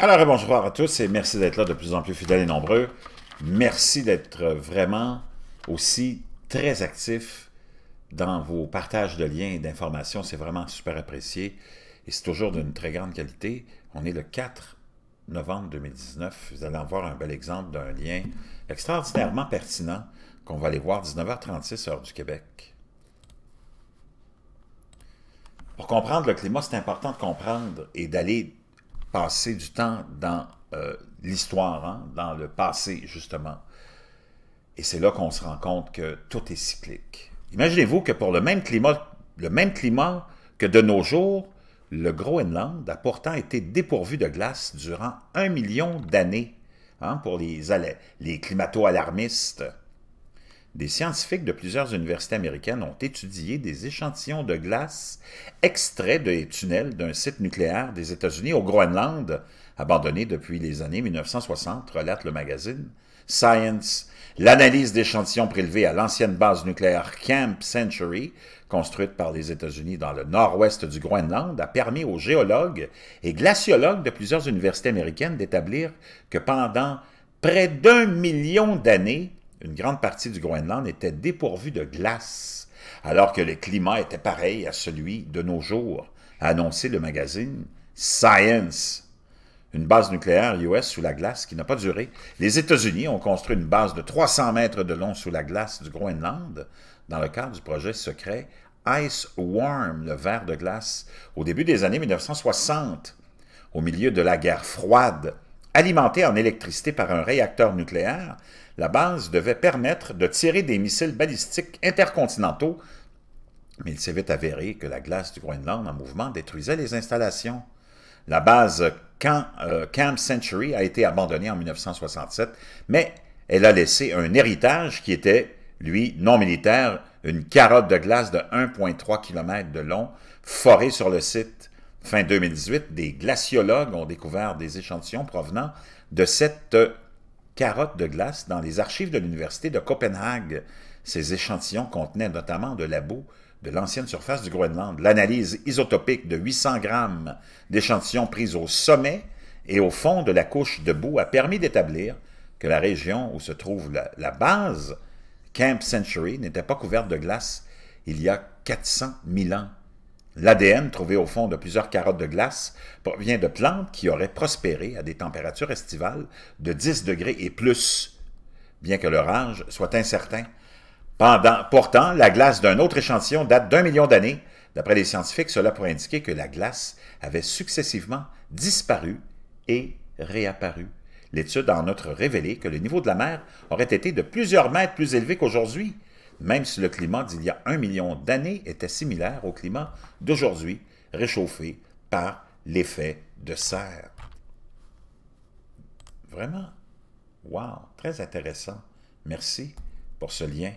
Alors, bonjour à tous et merci d'être là de plus en plus fidèles et nombreux. Merci d'être vraiment aussi très actifs dans vos partages de liens et d'informations. C'est vraiment super apprécié et c'est toujours d'une très grande qualité. On est le 4 novembre 2019. Vous allez en voir un bel exemple d'un lien extraordinairement pertinent qu'on va aller voir 19h36 heure du Québec. Pour comprendre le climat, c'est important de comprendre et d'aller passer du temps dans euh, l'histoire, hein, dans le passé, justement. Et c'est là qu'on se rend compte que tout est cyclique. Imaginez-vous que pour le même climat, le même climat que de nos jours, le Groenland a pourtant été dépourvu de glace durant un million d'années hein, pour les, les climato-alarmistes des scientifiques de plusieurs universités américaines ont étudié des échantillons de glace extraits des tunnels d'un site nucléaire des États-Unis au Groenland, abandonné depuis les années 1960, relate le magazine Science. L'analyse d'échantillons prélevés à l'ancienne base nucléaire Camp Century, construite par les États-Unis dans le nord-ouest du Groenland, a permis aux géologues et glaciologues de plusieurs universités américaines d'établir que pendant près d'un million d'années, une grande partie du Groenland était dépourvue de glace, alors que le climat était pareil à celui de nos jours, a annoncé le magazine Science. Une base nucléaire US sous la glace qui n'a pas duré. Les États-Unis ont construit une base de 300 mètres de long sous la glace du Groenland dans le cadre du projet secret Ice Warm, le verre de glace, au début des années 1960, au milieu de la guerre froide. Alimentée en électricité par un réacteur nucléaire, la base devait permettre de tirer des missiles balistiques intercontinentaux, mais il s'est vite avéré que la glace du Groenland en mouvement détruisait les installations. La base Camp, euh, Century a été abandonnée en 1967, mais elle a laissé un héritage qui était, lui, non militaire, une carotte de glace de 1,3 km de long, forée sur le site. Fin 2018, des glaciologues ont découvert des échantillons provenant de cette carotte de glace dans les archives de l'Université de Copenhague. Ces échantillons contenaient notamment de la boue de l'ancienne surface du Groenland, l'analyse isotopique de 800 grammes d'échantillons pris au sommet et au fond de la couche de boue a permis d'établir que la région où se trouve la, la base Camp Century n'était pas couverte de glace il y a 400 000 ans. L'ADN trouvé au fond de plusieurs carottes de glace provient de plantes qui auraient prospéré à des températures estivales de 10 degrés et plus, bien que leur âge soit incertain. pourtant, la glace d'un autre échantillon date d'un million d'années. D'après les scientifiques, cela pourrait indiquer que la glace avait successivement disparu et réapparu. L'étude en outre révélé que le niveau de la mer aurait été de plusieurs mètres plus élevé qu'aujourd'hui, même si le climat d'il y a un million d'années était similaire au climat d'aujourd'hui, réchauffé par l'effet de serre. Vraiment, wow, très intéressant. Merci pour ce lien.